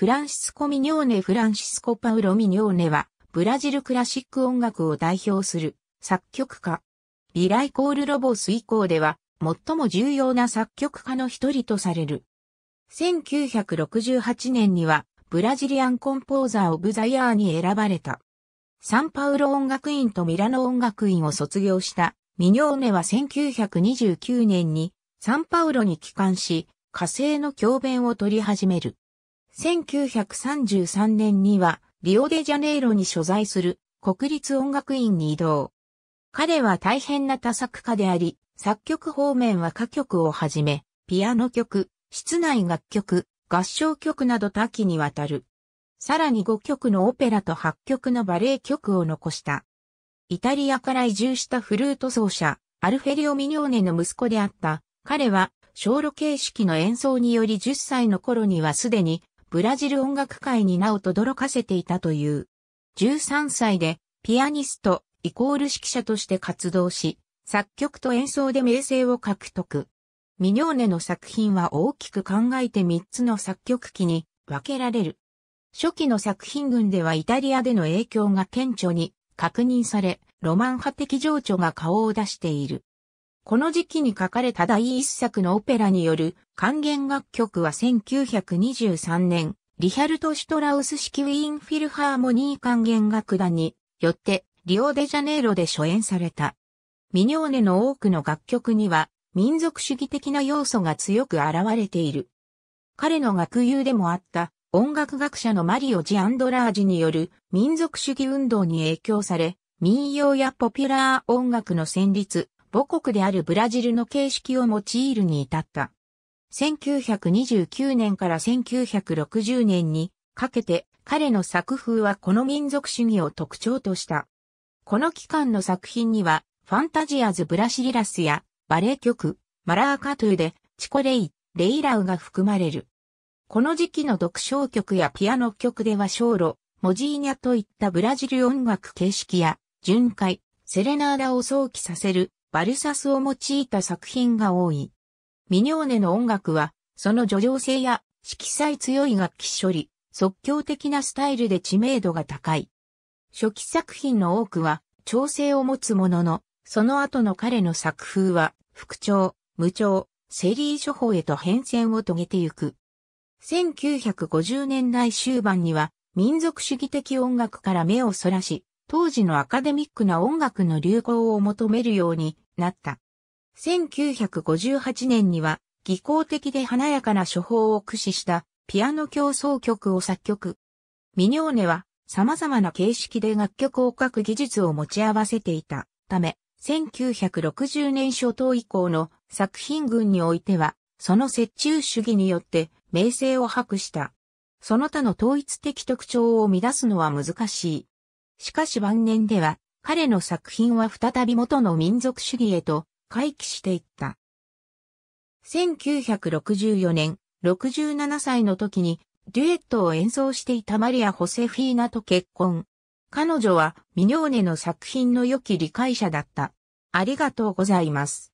フランシスコ・ミニョーネ・フランシスコ・パウロ・ミニョーネは、ブラジルクラシック音楽を代表する作曲家。ビライコール・ロボス以降では、最も重要な作曲家の一人とされる。1968年には、ブラジリアン・コンポーザー・オブ・ザ・ヤーに選ばれた。サンパウロ音楽院とミラノ音楽院を卒業したミニョーネは1929年にサンパウロに帰還し、火星の教鞭を取り始める。1933年にはリオデジャネイロに所在する国立音楽院に移動。彼は大変な多作家であり、作曲方面は歌曲をはじめ、ピアノ曲、室内楽曲、合唱曲など多岐にわたる。さらに5曲のオペラと8曲のバレエ曲を残した。イタリアから移住したフルート奏者、アルフェリオ・ミニョーネの息子であった、彼は、小路形式の演奏により10歳の頃にはすでにブラジル音楽界に名を轟かせていたという。13歳でピアニストイコール指揮者として活動し、作曲と演奏で名声を獲得。ミニョーネの作品は大きく考えて3つの作曲機に分けられる。初期の作品群ではイタリアでの影響が顕著に確認され、ロマン派的情緒が顔を出している。この時期に書かれた第一作のオペラによる還元楽曲は1923年、リヒャルト・シュトラウス式ウィーン・フィルハーモニー還元楽団によってリオデジャネイロで初演された。ミニョーネの多くの楽曲には民族主義的な要素が強く現れている。彼の学友でもあった音楽学者のマリオ・ジ・アンドラージによる民族主義運動に影響され、民謡やポピュラー音楽の旋律、母国であるブラジルの形式を用いるに至った。1929年から1960年にかけて彼の作風はこの民族主義を特徴とした。この期間の作品には、ファンタジアズ・ブラシリラスやバレエ曲、マラーカトゥーで、チコレイ、レイラウが含まれる。この時期の読唱曲やピアノ曲ではショーロ、モジーニャといったブラジル音楽形式や、巡回、セレナーダを想起させるバルサスを用いた作品が多い。ミニョーネの音楽は、その叙情性や色彩強い楽器処理、即興的なスタイルで知名度が高い。初期作品の多くは、調整を持つものの、その後の彼の作風は、副調、無調、セリー処方へと変遷を遂げてゆく。1950年代終盤には、民族主義的音楽から目をそらし、当時のアカデミックな音楽の流行を求めるようになった。1958年には、技巧的で華やかな処方を駆使したピアノ競争曲を作曲。ミニョーネは様々な形式で楽曲を書く技術を持ち合わせていたため、1960年初頭以降の作品群においては、その折衷主義によって名声を博した。その他の統一的特徴を乱すのは難しい。しかし晩年では、彼の作品は再び元の民族主義へと回帰していった。1964年、67歳の時にデュエットを演奏していたマリア・ホセフィーナと結婚。彼女はミニョーネの作品の良き理解者だった。ありがとうございます。